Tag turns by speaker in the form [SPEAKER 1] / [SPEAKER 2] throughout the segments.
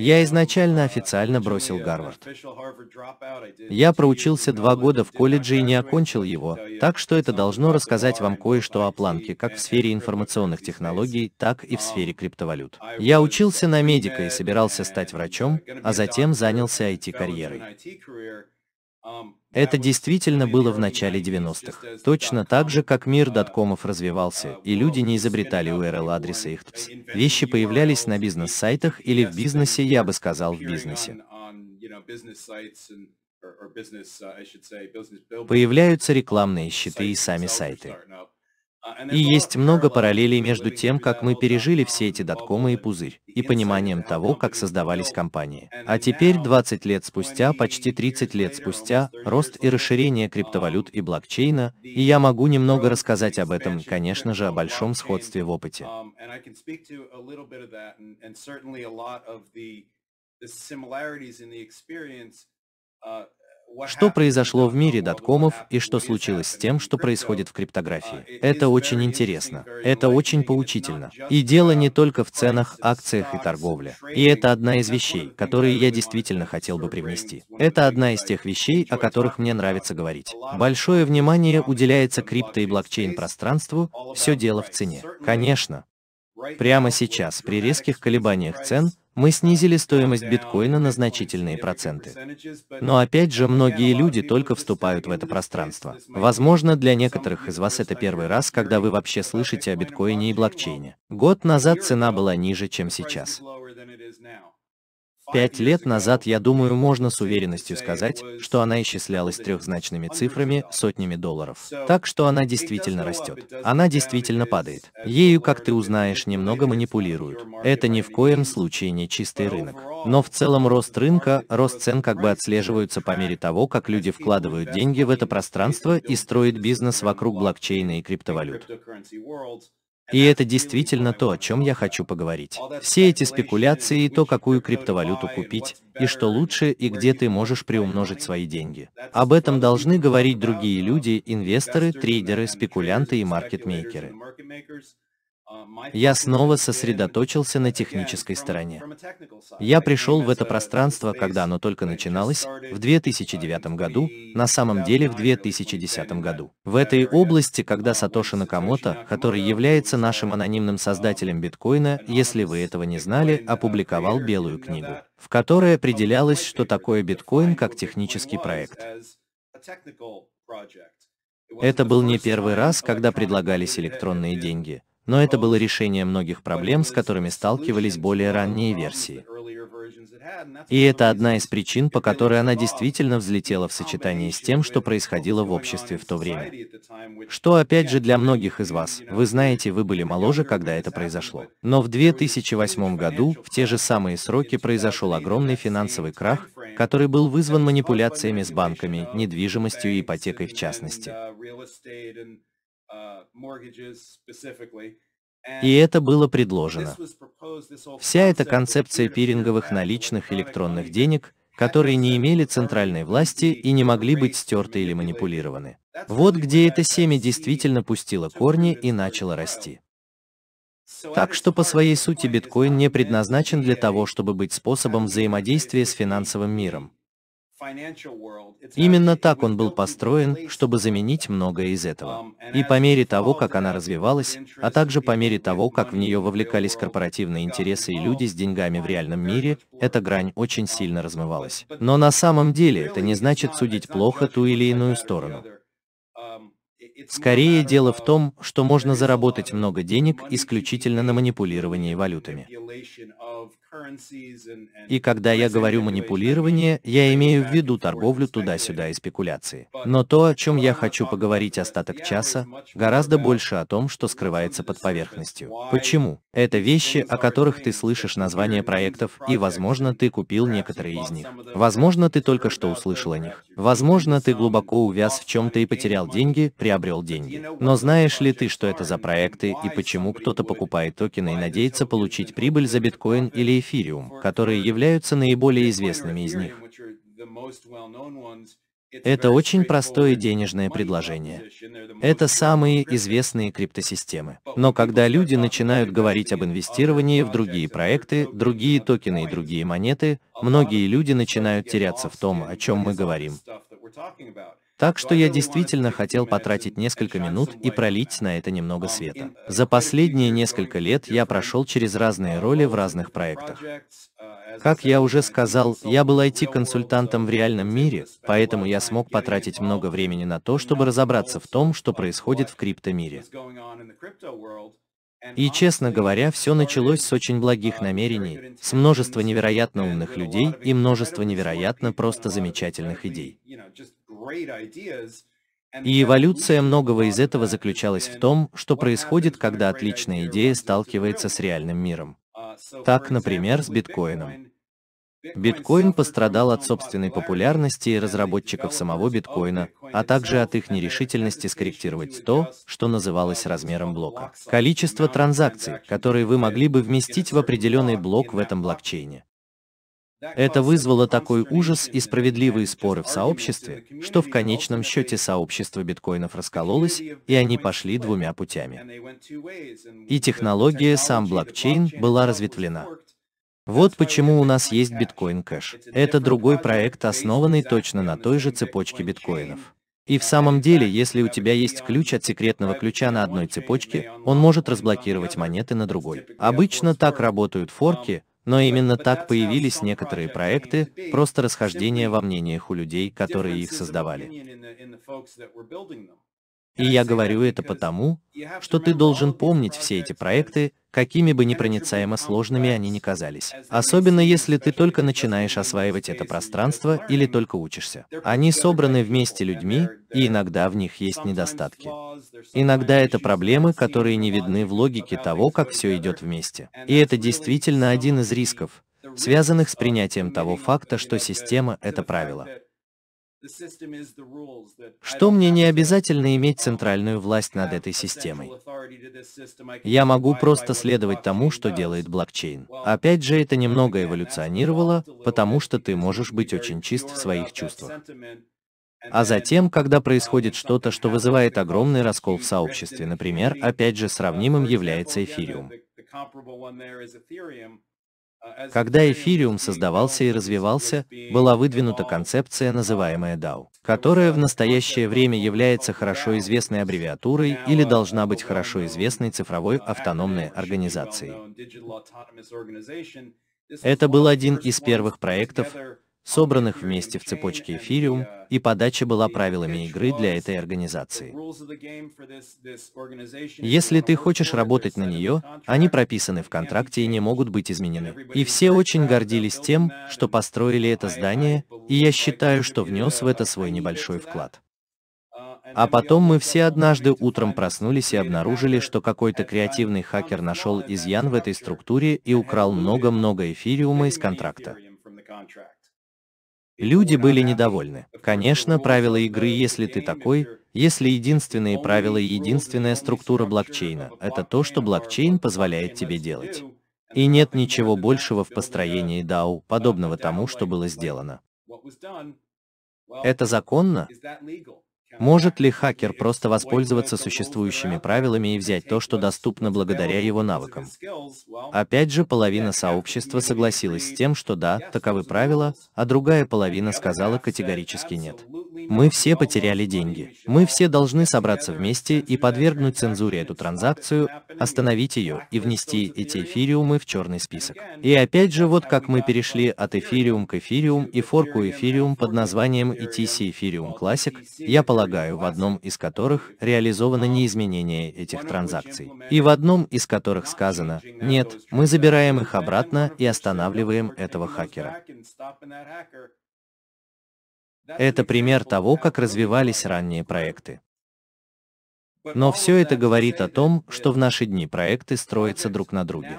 [SPEAKER 1] Я изначально официально бросил Гарвард. Я проучился два года в колледже и не окончил его, так что это должно рассказать вам кое-что о планке как в сфере информационных технологий, так и в сфере криптовалют. Я учился на медика и собирался стать врачом, а затем занялся IT-карьерой. Это действительно было в начале 90-х. Точно так же, как мир а, доткомов развивался, а, и люди не изобретали url адреса их ТПС. Вещи появлялись на бизнес-сайтах или в бизнесе, я бы сказал, в бизнесе. Uh, Появляются рекламные щиты и сами сайты. И есть много параллелей между тем, как мы пережили все эти доткомы и пузырь, и пониманием того, как создавались компании. А теперь, 20 лет спустя, почти 30 лет спустя, рост и расширение криптовалют и блокчейна, и я могу немного рассказать об этом, конечно же, о большом сходстве в опыте. Что произошло в мире доткомов и что случилось с тем, что происходит в криптографии. Это очень интересно. Это очень поучительно. И дело не только в ценах, акциях и торговле. И это одна из вещей, которые я действительно хотел бы привнести. Это одна из тех вещей, о которых мне нравится говорить. Большое внимание уделяется крипто и блокчейн пространству, все дело в цене. Конечно, Прямо сейчас, при резких колебаниях цен, мы снизили стоимость биткоина на значительные проценты. Но опять же, многие люди только вступают в это пространство. Возможно, для некоторых из вас это первый раз, когда вы вообще слышите о биткоине и блокчейне. Год назад цена была ниже, чем сейчас. Пять лет назад, я думаю, можно с уверенностью сказать, что она исчислялась трехзначными цифрами, сотнями долларов. Так что она действительно растет. Она действительно падает. Ею, как ты узнаешь, немного манипулируют. Это ни в коем случае не чистый рынок. Но в целом рост рынка, рост цен как бы отслеживаются по мере того, как люди вкладывают деньги в это пространство и строят бизнес вокруг блокчейна и криптовалют. И это действительно то, о чем я хочу поговорить. Все эти спекуляции и то, какую криптовалюту купить, и что лучше, и где ты можешь приумножить свои деньги. Об этом должны говорить другие люди, инвесторы, трейдеры, спекулянты и маркетмейкеры. Я снова сосредоточился на технической стороне. Я пришел в это пространство, когда оно только начиналось, в 2009 году, на самом деле в 2010 году. В этой области, когда Сатоши Накамото, который является нашим анонимным создателем биткоина, если вы этого не знали, опубликовал белую книгу, в которой определялось, что такое биткоин как технический проект. Это был не первый раз, когда предлагались электронные деньги но это было решение многих проблем, с которыми сталкивались более ранние версии. И это одна из причин, по которой она действительно взлетела в сочетании с тем, что происходило в обществе в то время. Что опять же для многих из вас, вы знаете, вы были моложе, когда это произошло. Но в 2008 году, в те же самые сроки, произошел огромный финансовый крах, который был вызван манипуляциями с банками, недвижимостью и ипотекой в частности. Uh, и это было предложено. Вся эта концепция пиринговых наличных электронных денег, которые не имели центральной власти и не могли быть стерты или манипулированы. Вот где это семя действительно пустило корни и начало расти. Так что по своей сути биткоин не предназначен для того, чтобы быть способом взаимодействия с финансовым миром. Именно так он был построен, чтобы заменить многое из um, этого. И по мере того, как она развивалась, а также по мере того, как в нее вовлекались корпоративные интересы и люди с деньгами в um, реальном мире, эта грань очень сильно um, размывалась. Но на самом деле это не значит судить плохо ту или иную сторону. Скорее дело в том, что можно заработать много денег исключительно на манипулировании валютами. И когда я говорю манипулирование, я имею в виду торговлю туда-сюда и спекуляции. Но то, о чем я хочу поговорить остаток часа, гораздо больше о том, что скрывается под поверхностью. Почему? Это вещи, о которых ты слышишь название проектов, и, возможно, ты купил некоторые из них. Возможно, ты только что услышал о них. Возможно, ты глубоко увяз в чем-то и потерял деньги, приобрел приобрел деньги. Но знаешь ли ты, что это за проекты и почему кто-то покупает токены и надеется получить прибыль за биткоин или эфириум, которые являются наиболее известными из них? Это очень простое денежное предложение. Это самые известные криптосистемы. Но когда люди начинают говорить об инвестировании в другие проекты, другие токены и другие монеты, многие люди начинают теряться в том, о чем мы говорим. Так что я действительно хотел потратить несколько минут и пролить на это немного света. За последние несколько лет я прошел через разные роли в разных проектах. Как я уже сказал, я был IT-консультантом в реальном мире, поэтому я смог потратить много времени на то, чтобы разобраться в том, что происходит в криптомире. И, честно говоря, все началось с очень благих намерений, с множества невероятно умных людей и множества невероятно просто замечательных идей. И эволюция многого из этого заключалась в том, что происходит, когда отличная идея сталкивается с реальным миром. Uh, так, например, с биткоином. Биткоин пострадал от собственной популярности разработчиков самого биткоина, а также от их нерешительности скорректировать то, что называлось размером блока. Количество транзакций, которые вы могли бы вместить в определенный блок в этом блокчейне. Это вызвало такой ужас и справедливые споры в сообществе, что в конечном счете сообщество биткоинов раскололось, и они пошли двумя путями. И технология сам блокчейн была разветвлена. Вот почему у нас есть биткоин кэш. Это другой проект, основанный точно на той же цепочке биткоинов. И в самом деле, если у тебя есть ключ от секретного ключа на одной цепочке, он может разблокировать монеты на другой. Обычно так работают форки, но именно так появились некоторые проекты, просто расхождение во мнениях у людей, которые их создавали. И я говорю это потому, что ты должен помнить все эти проекты, какими бы непроницаемо сложными они ни казались. Особенно если ты только начинаешь осваивать это пространство или только учишься. Они собраны вместе людьми, и иногда в них есть недостатки. Иногда это проблемы, которые не видны в логике того, как все идет вместе. И это действительно один из рисков, связанных с принятием того факта, что система — это правило что мне не обязательно иметь центральную власть над этой системой. Я могу просто следовать тому, что делает блокчейн. Опять же, это немного эволюционировало, потому что ты можешь быть очень чист в своих чувствах. А затем, когда uh, происходит что-то, что вызывает огромный раскол в сообществе, например, опять же сравнимым uh, является эфириум. Когда эфириум создавался и развивался, была выдвинута концепция, называемая DAO, которая в настоящее время является хорошо известной аббревиатурой или должна быть хорошо известной цифровой автономной организацией. Это был один из первых проектов, собранных вместе в цепочке эфириум, и подача была правилами игры для этой организации. Если ты хочешь работать на нее, они прописаны в контракте и не могут быть изменены. И все очень гордились тем, что построили это здание, и я считаю, что внес в это свой небольшой вклад. А потом мы все однажды утром проснулись и обнаружили, что какой-то креативный хакер нашел изъян в этой структуре и украл много-много эфириума из контракта. Люди были недовольны. Конечно, правила игры, если ты такой, если единственные правила и единственная структура блокчейна, это то, что блокчейн позволяет тебе делать. И нет ничего большего в построении DAO, подобного тому, что было сделано. Это законно? Может ли хакер просто воспользоваться существующими правилами и взять то, что доступно благодаря его навыкам? Опять же, половина сообщества согласилась с тем, что да, таковы правила, а другая половина сказала категорически нет. Мы все потеряли деньги. Мы все должны собраться вместе и подвергнуть цензуре эту транзакцию, остановить ее и внести эти эфириумы в черный список. И опять же, вот как мы перешли от эфириум к эфириум и форку эфириум под названием ETC Ethereum Classic, я полагаю, полагаю, в одном из которых реализовано не изменение этих транзакций, и в одном из которых сказано «нет, мы забираем их обратно и останавливаем этого хакера». Это пример того, как развивались ранние проекты. Но все это говорит о том, что в наши дни проекты строятся друг на друге.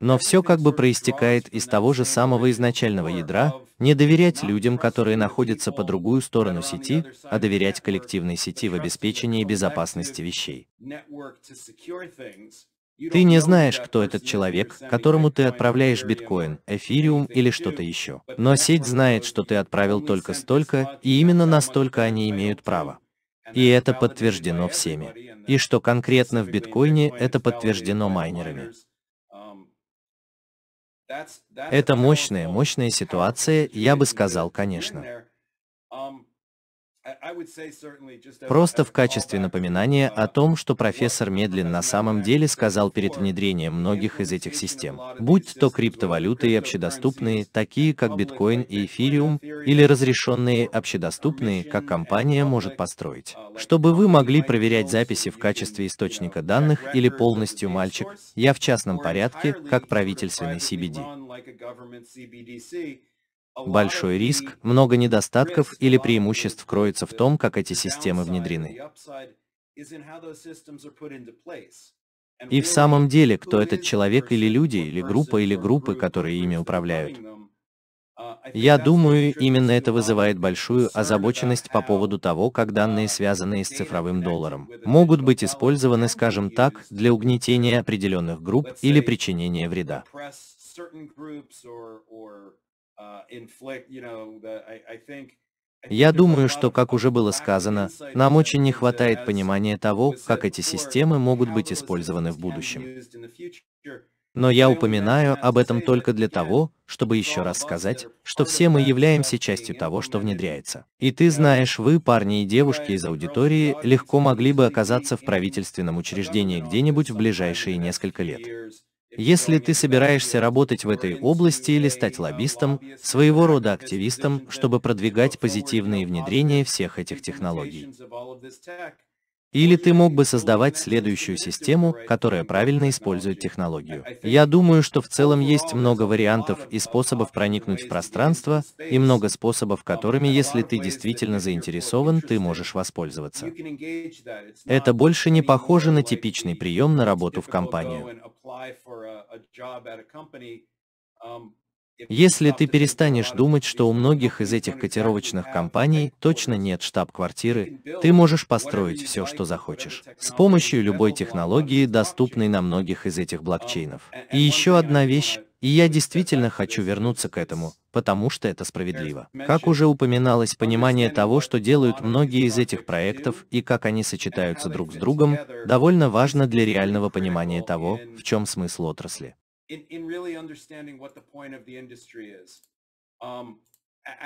[SPEAKER 1] Но все как бы проистекает из того же самого изначального ядра, не доверять людям, которые находятся по другую сторону сети, а доверять коллективной сети в обеспечении безопасности вещей. Ты не знаешь, кто этот человек, которому ты отправляешь биткоин, эфириум или что-то еще. Но сеть знает, что ты отправил только столько, и именно настолько они имеют право. И это подтверждено всеми. И что конкретно в биткоине, это подтверждено майнерами. Это мощная, мощная ситуация, я бы сказал, конечно. Просто в качестве напоминания о uh, том, что профессор Медлин на самом деле сказал перед внедрением многих из этих систем, будь то криптовалюты и общедоступные, uh, такие как биткоин и эфириум, или uh, разрешенные общедоступные, как компания может построить. Чтобы вы могли проверять записи в качестве источника данных или полностью мальчик, я в частном порядке, как правительственный CBD. Большой риск, много недостатков или преимуществ кроется в том, как эти системы внедрены. И в самом деле, кто этот человек или люди, или группа, или группы, которые ими управляют. Я думаю, именно это вызывает большую озабоченность по поводу того, как данные, связанные с цифровым долларом, могут быть использованы, скажем так, для угнетения определенных групп или причинения вреда. Я думаю, что, как уже было сказано, нам очень не хватает понимания того, как эти системы могут быть использованы в будущем. Но я упоминаю об этом только для того, чтобы еще раз сказать, что все мы являемся частью того, что внедряется. И ты знаешь, вы, парни и девушки из аудитории, легко могли бы оказаться в правительственном учреждении где-нибудь в ближайшие несколько лет. Если ты собираешься работать в этой области или стать лоббистом, своего рода активистом, чтобы продвигать позитивные внедрения всех этих технологий. Или ты мог бы создавать следующую систему, которая правильно использует технологию. Я думаю, что в целом есть много вариантов и способов проникнуть в пространство, и много способов, которыми, если ты действительно заинтересован, ты можешь воспользоваться. Это больше не похоже на типичный прием на работу в компанию. Если ты перестанешь думать, что у многих из этих котировочных компаний точно нет штаб-квартиры, ты можешь построить все, что захочешь, с помощью любой технологии, доступной на многих из этих блокчейнов. И еще одна вещь, и я действительно хочу вернуться к этому, потому что это справедливо. Как уже упоминалось, понимание того, что делают многие из этих проектов и как они сочетаются друг с другом, довольно важно для реального понимания того, в чем смысл отрасли.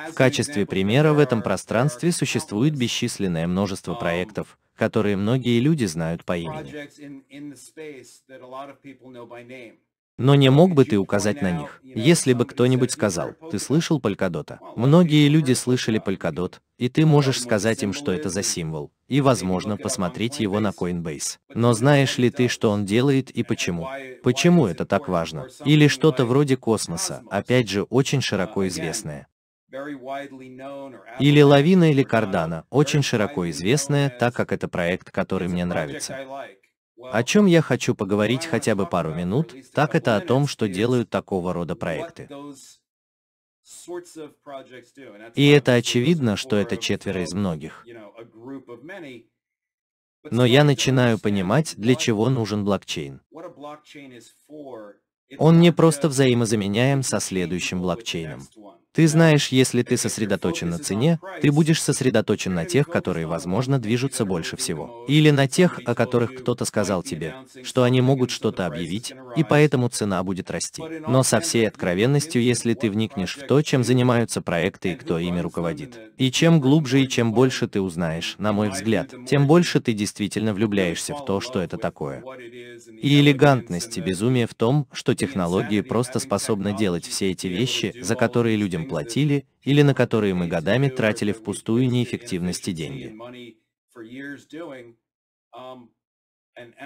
[SPEAKER 1] В качестве примера в этом пространстве существует бесчисленное множество um, проектов, которые многие люди знают по имени. Но не мог бы ты указать на них? Если бы кто-нибудь сказал, ты слышал Палькодота? Многие люди слышали Палькодот, и ты можешь сказать им, что это за символ, и, возможно, посмотреть его на Coinbase. Но знаешь ли ты, что он делает и почему? Почему это так важно? Или что-то вроде космоса, опять же, очень широко известное. Или лавина или кардана, очень широко известная, так как это проект, который мне нравится. О чем я хочу поговорить хотя бы пару минут, так это о том, что делают такого рода проекты. И это очевидно, что это четверо из многих. Но я начинаю понимать, для чего нужен блокчейн. Он не просто взаимозаменяем со следующим блокчейном. Ты знаешь, если ты сосредоточен на цене, ты будешь сосредоточен на тех, которые, возможно, движутся больше всего. Или на тех, о которых кто-то сказал тебе, что они могут что-то объявить, и поэтому цена будет расти. Но со всей откровенностью, если ты вникнешь в то, чем занимаются проекты и кто ими руководит. И чем глубже и чем больше ты узнаешь, на мой взгляд, тем больше ты действительно влюбляешься в то, что это такое. И элегантность и безумие в том, что технологии просто способны делать все эти вещи, за которые людям нам платили или на которые мы годами тратили впустую неэффективности деньги.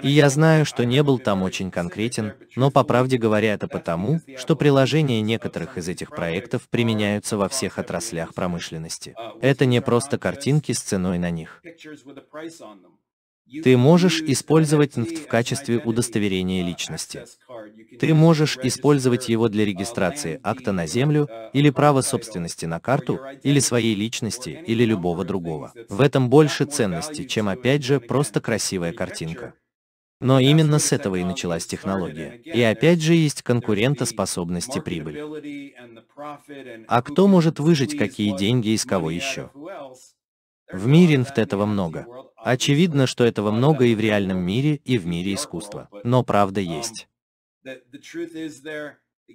[SPEAKER 1] И я знаю, что не был там очень конкретен, но по правде говоря это потому, что приложения некоторых из этих проектов применяются во всех отраслях промышленности. Это не просто картинки с ценой на них. Ты можешь использовать NFT в качестве удостоверения личности. Ты можешь использовать его для регистрации акта на землю, или права собственности на карту, или своей личности, или любого другого. В этом больше ценности, чем опять же просто красивая картинка. Но именно с этого и началась технология. И опять же есть конкурентоспособность и прибыль. А кто может выжить какие деньги из кого еще? В мире инфт этого много. Очевидно, что этого много и в реальном мире, и в мире искусства. Но правда есть.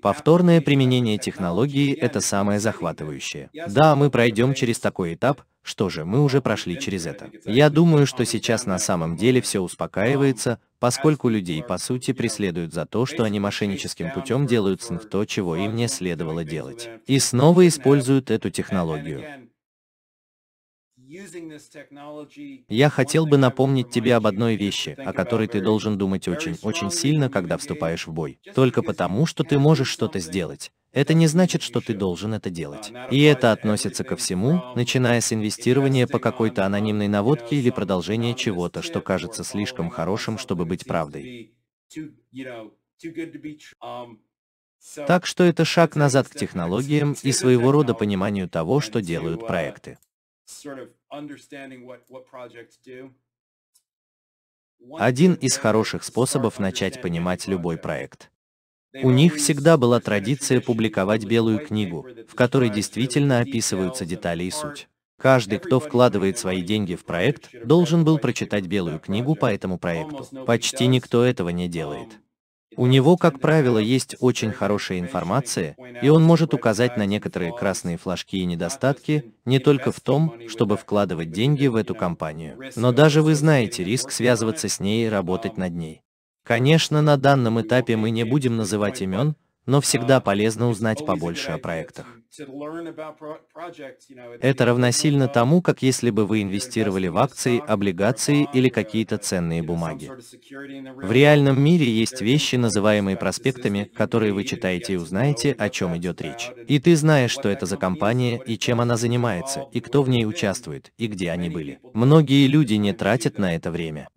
[SPEAKER 1] Повторное применение технологии – это самое захватывающее. Да, мы пройдем через такой этап, что же, мы уже прошли через это. Я думаю, что сейчас на самом деле все успокаивается, поскольку людей, по сути, преследуют за то, что они мошенническим путем делают с то, чего им не следовало делать. И снова используют эту технологию. Я хотел бы напомнить тебе об одной вещи, о которой ты должен думать очень-очень сильно, когда вступаешь в бой. Только потому, что ты можешь что-то сделать. Это не значит, что ты должен это uh, делать. И это относится ко всему, начиная с инвестирования по какой-то анонимной наводке или продолжения чего-то, что кажется слишком хорошим, чтобы быть правдой. Um, так что это шаг назад к технологиям и своего рода пониманию того, что делают uh, проекты understanding what, what projects do. Один из хороших способов начать понимать любой проект. У них всегда была традиция публиковать белую книгу, в которой действительно описываются детали и суть. Каждый, кто вкладывает свои деньги в проект, должен был прочитать белую книгу по этому проекту. Почти никто этого не делает. Um, у него, как правило, есть очень хорошая информация, и он может указать на некоторые красные флажки и недостатки не только в том, чтобы вкладывать деньги в эту компанию, но даже вы знаете риск связываться с ней и работать над ней. Конечно, на данном этапе мы не будем называть имен, но всегда полезно узнать побольше о проектах. Это равносильно тому, как если бы вы инвестировали в акции, облигации или какие-то ценные бумаги. В реальном мире есть вещи, называемые проспектами, которые вы читаете и узнаете, о чем идет речь. И ты знаешь, что это за компания, и чем она занимается, и кто в ней участвует, и где они были. Многие люди не тратят на это время.